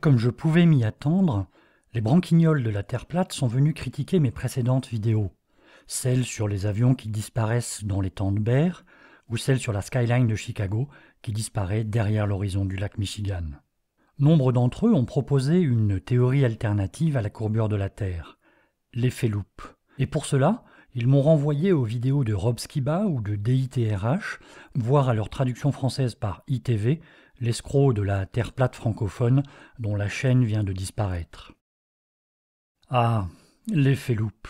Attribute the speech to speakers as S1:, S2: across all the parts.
S1: Comme je pouvais m'y attendre, les branquignoles de la Terre plate sont venus critiquer mes précédentes vidéos, celles sur les avions qui disparaissent dans les temps de Berre, ou celle sur la skyline de Chicago qui disparaît derrière l'horizon du lac Michigan. Nombre d'entre eux ont proposé une théorie alternative à la courbure de la Terre, l'effet loupe. Et pour cela, ils m'ont renvoyé aux vidéos de Rob Skiba ou de DITRH, voire à leur traduction française par ITV, l'escroc de la terre plate francophone dont la chaîne vient de disparaître. Ah, l'effet loupe.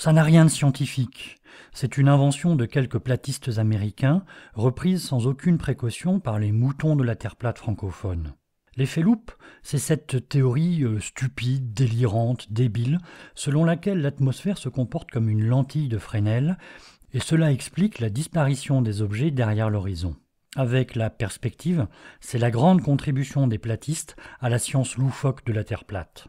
S1: Ça n'a rien de scientifique. C'est une invention de quelques platistes américains, reprise sans aucune précaution par les moutons de la terre plate francophone. L'effet loupe, c'est cette théorie euh, stupide, délirante, débile, selon laquelle l'atmosphère se comporte comme une lentille de Fresnel, et cela explique la disparition des objets derrière l'horizon. Avec la perspective, c'est la grande contribution des platistes à la science loufoque de la Terre plate.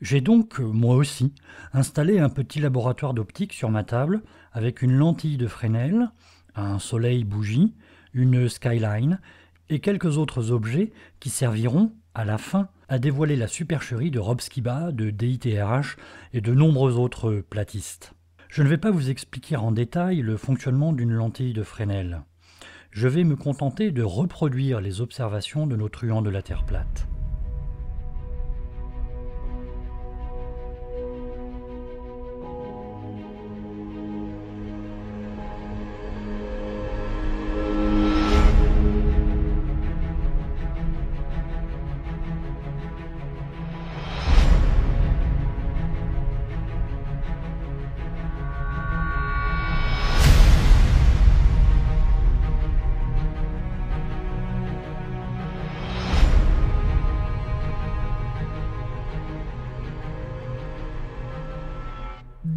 S1: J'ai donc, euh, moi aussi, installé un petit laboratoire d'optique sur ma table avec une lentille de Fresnel, un soleil bougie, une skyline et quelques autres objets qui serviront, à la fin, à dévoiler la supercherie de Rob Skiba, de DITRH et de nombreux autres platistes. Je ne vais pas vous expliquer en détail le fonctionnement d'une lentille de Fresnel. Je vais me contenter de reproduire les observations de nos truands de la Terre plate.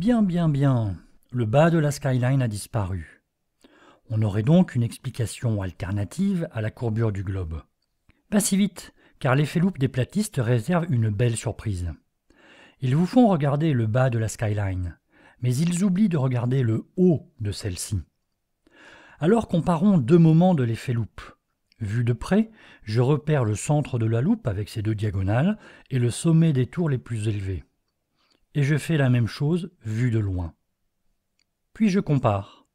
S1: bien, bien, bien, le bas de la skyline a disparu. On aurait donc une explication alternative à la courbure du globe. Pas si vite, car l'effet loupe des platistes réserve une belle surprise. Ils vous font regarder le bas de la skyline, mais ils oublient de regarder le haut de celle-ci. Alors comparons deux moments de l'effet loupe. Vu de près, je repère le centre de la loupe avec ses deux diagonales et le sommet des tours les plus élevés et je fais la même chose vue de loin. Puis je compare.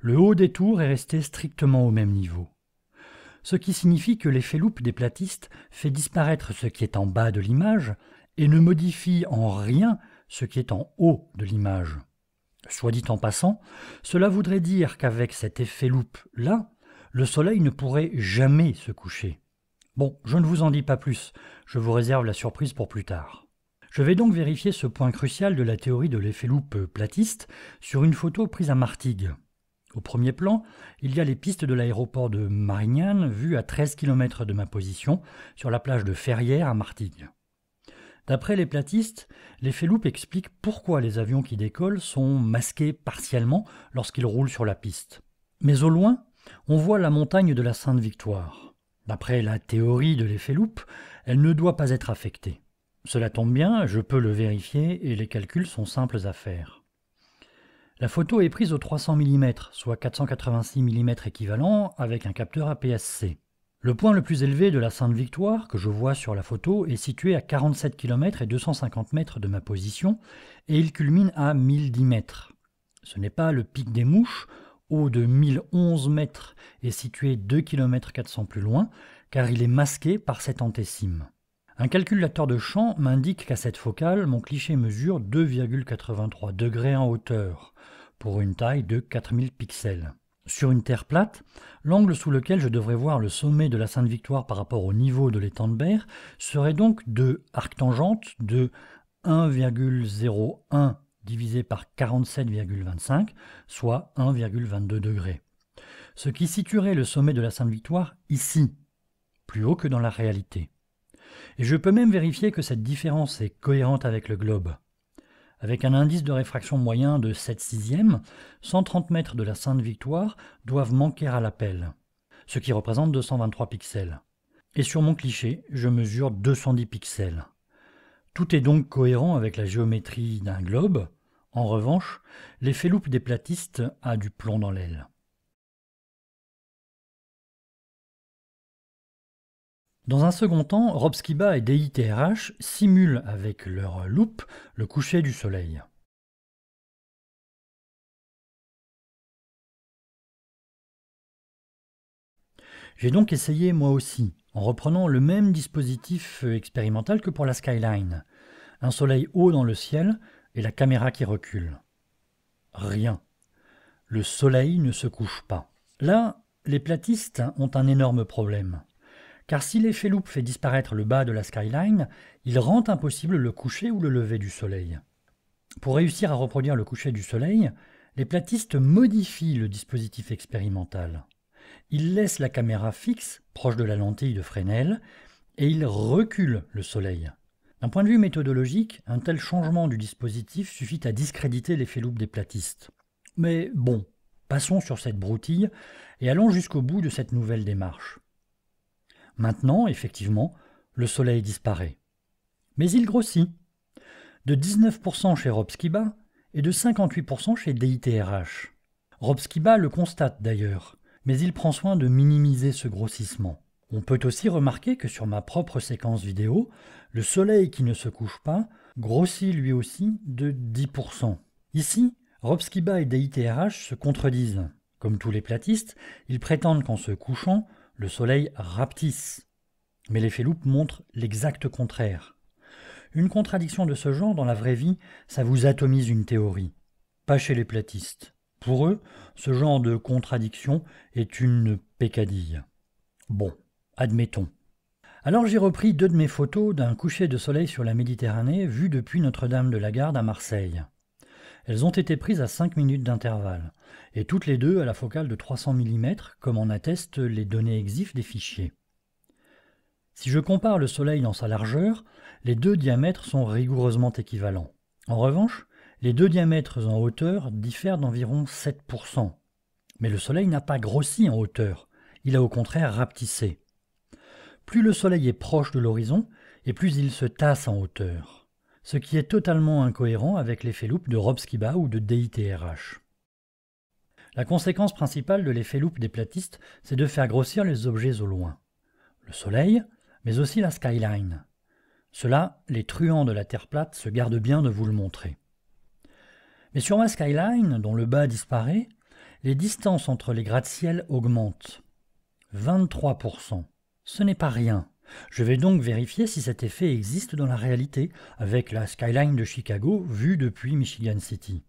S1: Le haut des tours est resté strictement au même niveau. Ce qui signifie que l'effet loupe des platistes fait disparaître ce qui est en bas de l'image et ne modifie en rien ce qui est en haut de l'image. Soit dit en passant, cela voudrait dire qu'avec cet effet loupe-là, le soleil ne pourrait jamais se coucher. Bon, je ne vous en dis pas plus, je vous réserve la surprise pour plus tard. Je vais donc vérifier ce point crucial de la théorie de l'effet loupe platiste sur une photo prise à Martigues. Au premier plan, il y a les pistes de l'aéroport de Marignane, vues à 13 km de ma position, sur la plage de Ferrières à Martigues. D'après les platistes, l'effet loupe explique pourquoi les avions qui décollent sont masqués partiellement lorsqu'ils roulent sur la piste. Mais au loin, on voit la montagne de la Sainte-Victoire. D'après la théorie de l'effet loupe, elle ne doit pas être affectée. Cela tombe bien, je peux le vérifier et les calculs sont simples à faire. La photo est prise au 300 mm, soit 486 mm équivalent, avec un capteur APS-C. Le point le plus élevé de la Sainte Victoire, que je vois sur la photo, est situé à 47 km et 250 m de ma position, et il culmine à 1010 m. Ce n'est pas le pic des mouches, haut de 1011 m et situé 2 km 400 plus loin, car il est masqué par cette antécime. Un calculateur de champ m'indique qu'à cette focale, mon cliché mesure 2,83 degrés en hauteur, pour une taille de 4000 pixels. Sur une terre plate, l'angle sous lequel je devrais voir le sommet de la Sainte-Victoire par rapport au niveau de l'étang de Berre serait donc de arc tangente de 1,01 divisé par 47,25, soit 1,22 degrés. Ce qui situerait le sommet de la Sainte-Victoire ici, plus haut que dans la réalité. Et je peux même vérifier que cette différence est cohérente avec le globe. Avec un indice de réfraction moyen de 7 sixièmes, 130 mètres de la Sainte Victoire doivent manquer à l'appel, ce qui représente 223 pixels. Et sur mon cliché, je mesure 210 pixels. Tout est donc cohérent avec la géométrie d'un globe. En revanche, l'effet loupe des platistes a du plomb dans l'aile. Dans un second temps, Robskiba et DITRH simulent avec leur loupe le coucher du soleil. J'ai donc essayé moi aussi, en reprenant le même dispositif expérimental que pour la skyline. Un soleil haut dans le ciel et la caméra qui recule. Rien. Le soleil ne se couche pas. Là, les platistes ont un énorme problème. Car si l'effet loupe fait disparaître le bas de la skyline, il rend impossible le coucher ou le lever du soleil. Pour réussir à reproduire le coucher du soleil, les platistes modifient le dispositif expérimental. Ils laissent la caméra fixe, proche de la lentille de Fresnel, et ils reculent le soleil. D'un point de vue méthodologique, un tel changement du dispositif suffit à discréditer l'effet loupe des platistes. Mais bon, passons sur cette broutille et allons jusqu'au bout de cette nouvelle démarche. Maintenant, effectivement, le soleil disparaît. Mais il grossit. De 19% chez Robskiba et de 58% chez DITRH. Robskiba le constate d'ailleurs, mais il prend soin de minimiser ce grossissement. On peut aussi remarquer que sur ma propre séquence vidéo, le soleil qui ne se couche pas grossit lui aussi de 10%. Ici, Robskiba et DITRH se contredisent. Comme tous les platistes, ils prétendent qu'en se couchant, le Soleil rapetisse. Mais l'effet loupe montre l'exact contraire. Une contradiction de ce genre dans la vraie vie, ça vous atomise une théorie. Pas chez les platistes. Pour eux, ce genre de contradiction est une pécadille. Bon, admettons. Alors j'ai repris deux de mes photos d'un coucher de soleil sur la Méditerranée vu depuis Notre-Dame de la Garde à Marseille. Elles ont été prises à 5 minutes d'intervalle, et toutes les deux à la focale de 300 mm, comme en attestent les données EXIF des fichiers. Si je compare le Soleil dans sa largeur, les deux diamètres sont rigoureusement équivalents. En revanche, les deux diamètres en hauteur diffèrent d'environ 7%. Mais le Soleil n'a pas grossi en hauteur, il a au contraire rapetissé. Plus le Soleil est proche de l'horizon, et plus il se tasse en hauteur ce qui est totalement incohérent avec l'effet loupe de Rob ou de DITRH. La conséquence principale de l'effet loupe des platistes, c'est de faire grossir les objets au loin. Le soleil, mais aussi la skyline. Cela, les truands de la Terre plate se gardent bien de vous le montrer. Mais sur ma skyline, dont le bas disparaît, les distances entre les gratte ciels augmentent. 23%. Ce n'est pas rien. Je vais donc vérifier si cet effet existe dans la réalité avec la skyline de Chicago vue depuis Michigan City.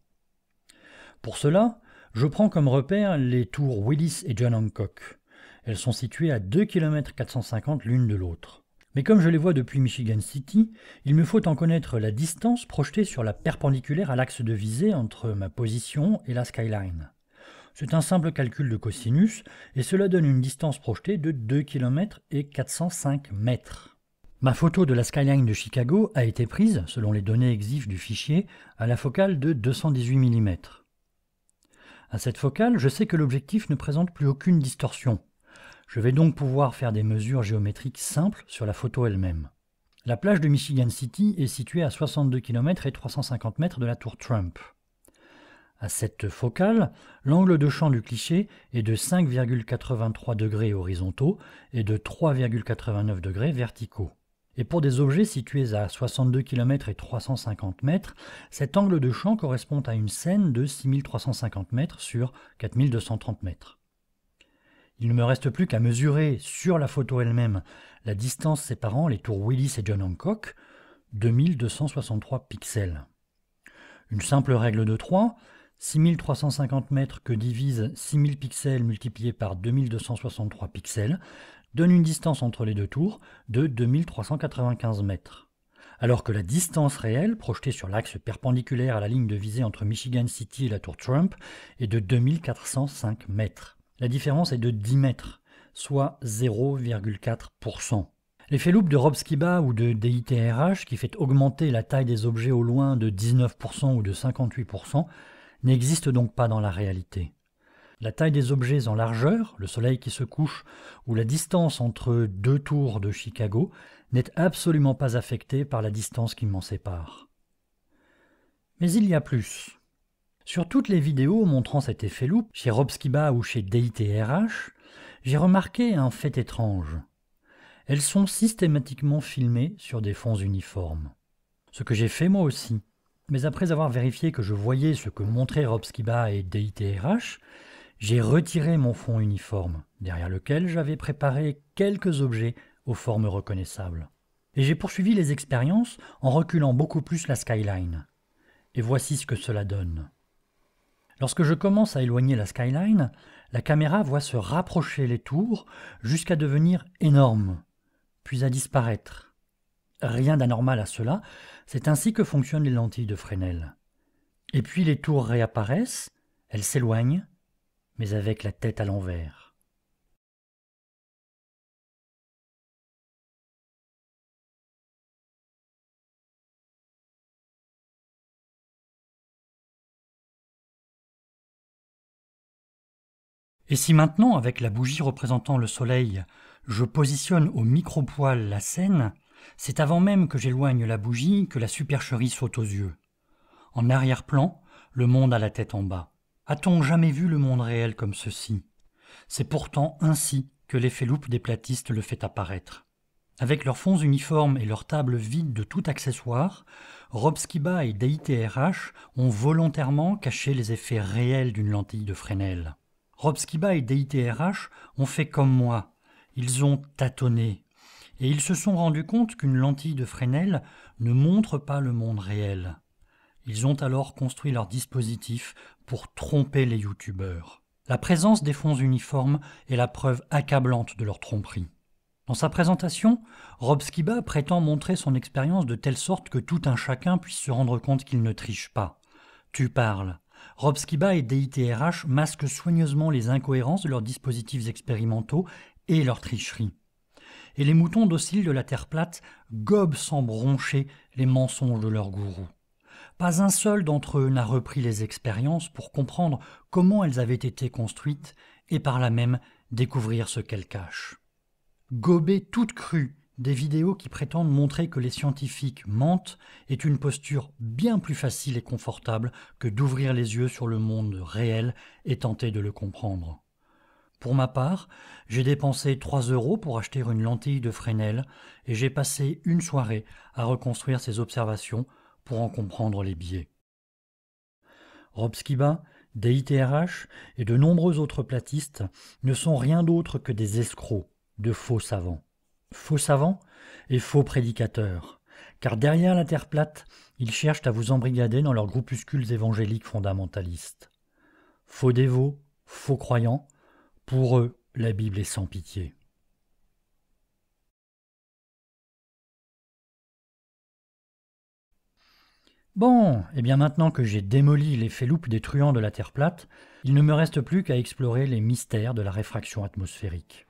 S1: Pour cela, je prends comme repère les tours Willis et John Hancock. Elles sont situées à 2 km 450 l'une de l'autre. Mais comme je les vois depuis Michigan City, il me faut en connaître la distance projetée sur la perpendiculaire à l'axe de visée entre ma position et la skyline. C'est un simple calcul de cosinus et cela donne une distance projetée de 2 km et 405 mètres. Ma photo de la skyline de Chicago a été prise, selon les données exif du fichier, à la focale de 218 mm. À cette focale, je sais que l'objectif ne présente plus aucune distorsion. Je vais donc pouvoir faire des mesures géométriques simples sur la photo elle-même. La plage de Michigan City est située à 62 km et 350 mètres de la tour Trump. À cette focale, l'angle de champ du cliché est de 5,83 degrés horizontaux et de 3,89 degrés verticaux. Et pour des objets situés à 62 km et 350 m, cet angle de champ correspond à une scène de 6350 mètres sur 4230 mètres. Il ne me reste plus qu'à mesurer sur la photo elle-même la distance séparant les tours Willis et John Hancock, 2263 pixels. Une simple règle de 3, 6350 mètres que divise 6000 pixels multipliés par 2263 pixels donne une distance entre les deux tours de 2395 mètres. Alors que la distance réelle projetée sur l'axe perpendiculaire à la ligne de visée entre Michigan City et la tour Trump est de 2405 mètres. La différence est de 10 mètres, soit 0,4%. L'effet loupe de Rob ou de DITRH qui fait augmenter la taille des objets au loin de 19% ou de 58% n'existe donc pas dans la réalité. La taille des objets en largeur, le soleil qui se couche, ou la distance entre deux tours de Chicago n'est absolument pas affectée par la distance qui m'en sépare. Mais il y a plus. Sur toutes les vidéos montrant cet effet loupe, chez Robskiba ou chez DITRH, j'ai remarqué un fait étrange. Elles sont systématiquement filmées sur des fonds uniformes. Ce que j'ai fait moi aussi mais après avoir vérifié que je voyais ce que montraient Robskiba et DITRH, j'ai retiré mon fond uniforme, derrière lequel j'avais préparé quelques objets aux formes reconnaissables. Et j'ai poursuivi les expériences en reculant beaucoup plus la skyline. Et voici ce que cela donne. Lorsque je commence à éloigner la skyline, la caméra voit se rapprocher les tours jusqu'à devenir énorme, puis à disparaître. Rien d'anormal à cela, c'est ainsi que fonctionnent les lentilles de Fresnel. Et puis les tours réapparaissent, elles s'éloignent, mais avec la tête à l'envers. Et si maintenant, avec la bougie représentant le soleil, je positionne au micropoil la scène, c'est avant même que j'éloigne la bougie que la supercherie saute aux yeux. En arrière-plan, le monde a la tête en bas. A-t-on jamais vu le monde réel comme ceci C'est pourtant ainsi que l'effet loupe des platistes le fait apparaître. Avec leurs fonds uniformes et leurs tables vides de tout accessoire, Robskiba et DITRH ont volontairement caché les effets réels d'une lentille de Fresnel. Robskiba et DITRH ont fait comme moi. Ils ont tâtonné, et ils se sont rendus compte qu'une lentille de Fresnel ne montre pas le monde réel. Ils ont alors construit leur dispositif pour tromper les youtubeurs. La présence des fonds uniformes est la preuve accablante de leur tromperie. Dans sa présentation, Rob Skiba prétend montrer son expérience de telle sorte que tout un chacun puisse se rendre compte qu'il ne triche pas. Tu parles. Rob Skiba et DITRH masquent soigneusement les incohérences de leurs dispositifs expérimentaux et leur tricherie et les moutons dociles de la terre plate gobent sans broncher les mensonges de leurs gourou. Pas un seul d'entre eux n'a repris les expériences pour comprendre comment elles avaient été construites et par là même découvrir ce qu'elles cachent. Gober toute crue des vidéos qui prétendent montrer que les scientifiques mentent est une posture bien plus facile et confortable que d'ouvrir les yeux sur le monde réel et tenter de le comprendre. Pour ma part, j'ai dépensé 3 euros pour acheter une lentille de Fresnel et j'ai passé une soirée à reconstruire ces observations pour en comprendre les biais. Robskiba, DITRH et de nombreux autres platistes ne sont rien d'autre que des escrocs, de faux savants. Faux savants et faux prédicateurs. Car derrière la terre plate, ils cherchent à vous embrigader dans leurs groupuscules évangéliques fondamentalistes. Faux dévots, faux croyants, pour eux, la Bible est sans pitié. Bon, et eh bien maintenant que j'ai démoli les féloupes des truands de la Terre plate, il ne me reste plus qu'à explorer les mystères de la réfraction atmosphérique.